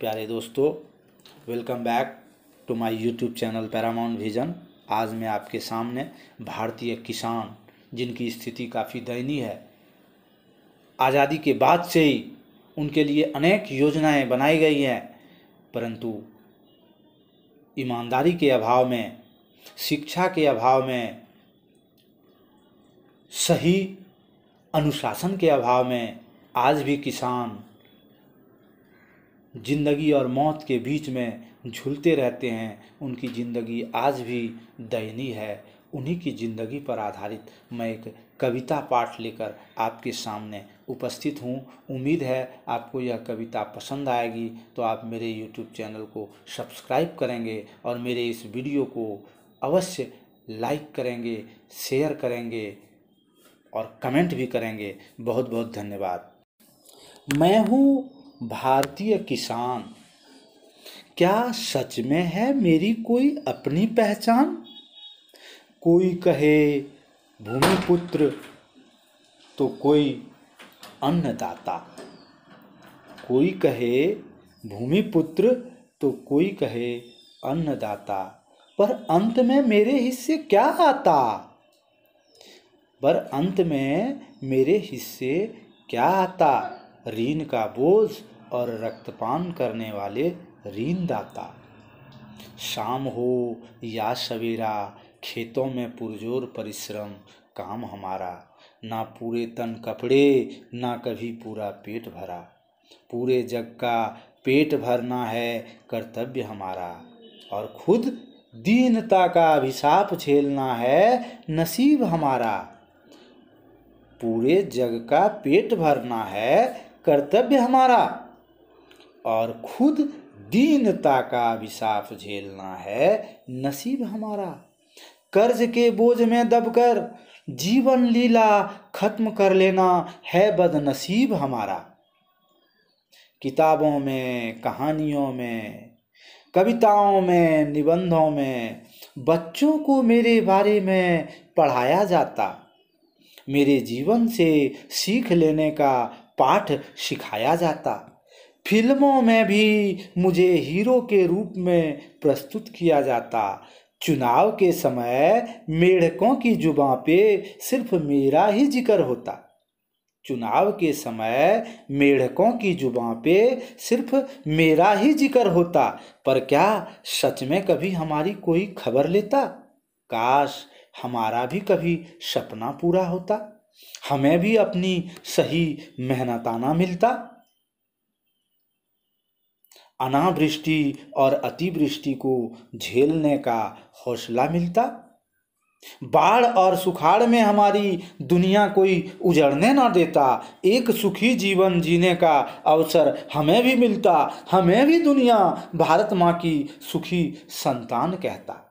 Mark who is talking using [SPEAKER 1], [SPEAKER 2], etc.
[SPEAKER 1] प्यारे दोस्तों welcome back to my YouTube channel Paramount Vision आज मैं आपके सामने भारतीय किसान जिनकी स्थिति काफ़ी दयनीय है आज़ादी के बाद से ही उनके लिए अनेक योजनाएं बनाई गई हैं परंतु ईमानदारी के अभाव में शिक्षा के अभाव में सही अनुशासन के अभाव में आज भी किसान ज़िंदगी और मौत के बीच में झूलते रहते हैं उनकी ज़िंदगी आज भी दयनीय है उन्हीं की ज़िंदगी पर आधारित मैं एक कविता पाठ लेकर आपके सामने उपस्थित हूँ उम्मीद है आपको यह कविता पसंद आएगी तो आप मेरे YouTube चैनल को सब्सक्राइब करेंगे और मेरे इस वीडियो को अवश्य लाइक करेंगे शेयर करेंगे और कमेंट भी करेंगे बहुत बहुत धन्यवाद मैं हूँ भारतीय किसान क्या सच में है मेरी कोई अपनी पहचान कोई कहे भूमिपुत्र तो कोई अन्नदाता कोई कहे भूमिपुत्र तो कोई कहे अन्नदाता पर अंत में मेरे हिस्से क्या आता पर अंत में मेरे हिस्से क्या आता ऋण का बोझ और रक्तपान करने वाले ऋणदाता शाम हो या सवेरा खेतों में पुरजोर परिश्रम काम हमारा ना पूरे तन कपड़े ना कभी पूरा पेट भरा पूरे जग का पेट भरना है कर्तव्य हमारा और खुद दीनता का अभिशाप झेलना है नसीब हमारा पूरे जग का पेट भरना है कर्तव्य हमारा और खुद दीनता का अभिशाप झेलना है नसीब हमारा कर्ज के बोझ में दबकर जीवन लीला खत्म कर लेना है बदनसीब हमारा किताबों में कहानियों में कविताओं में निबंधों में बच्चों को मेरे बारे में पढ़ाया जाता मेरे जीवन से सीख लेने का पाठ सिखाया जाता फिल्मों में भी मुझे हीरो के रूप में प्रस्तुत किया जाता चुनाव के समय मेढकों की जुबा पे सिर्फ मेरा ही जिक्र होता चुनाव के समय मेढकों की जुबा पे सिर्फ मेरा ही जिक्र होता पर क्या सच में कभी हमारी कोई खबर लेता काश हमारा भी कभी सपना पूरा होता हमें भी अपनी सही मेहनताना मिलता अनावृष्टि और अतिवृष्टि को झेलने का हौसला मिलता बाढ़ और सुखाड़ में हमारी दुनिया कोई उजड़ने ना देता एक सुखी जीवन जीने का अवसर हमें भी मिलता हमें भी दुनिया भारत माँ की सुखी संतान कहता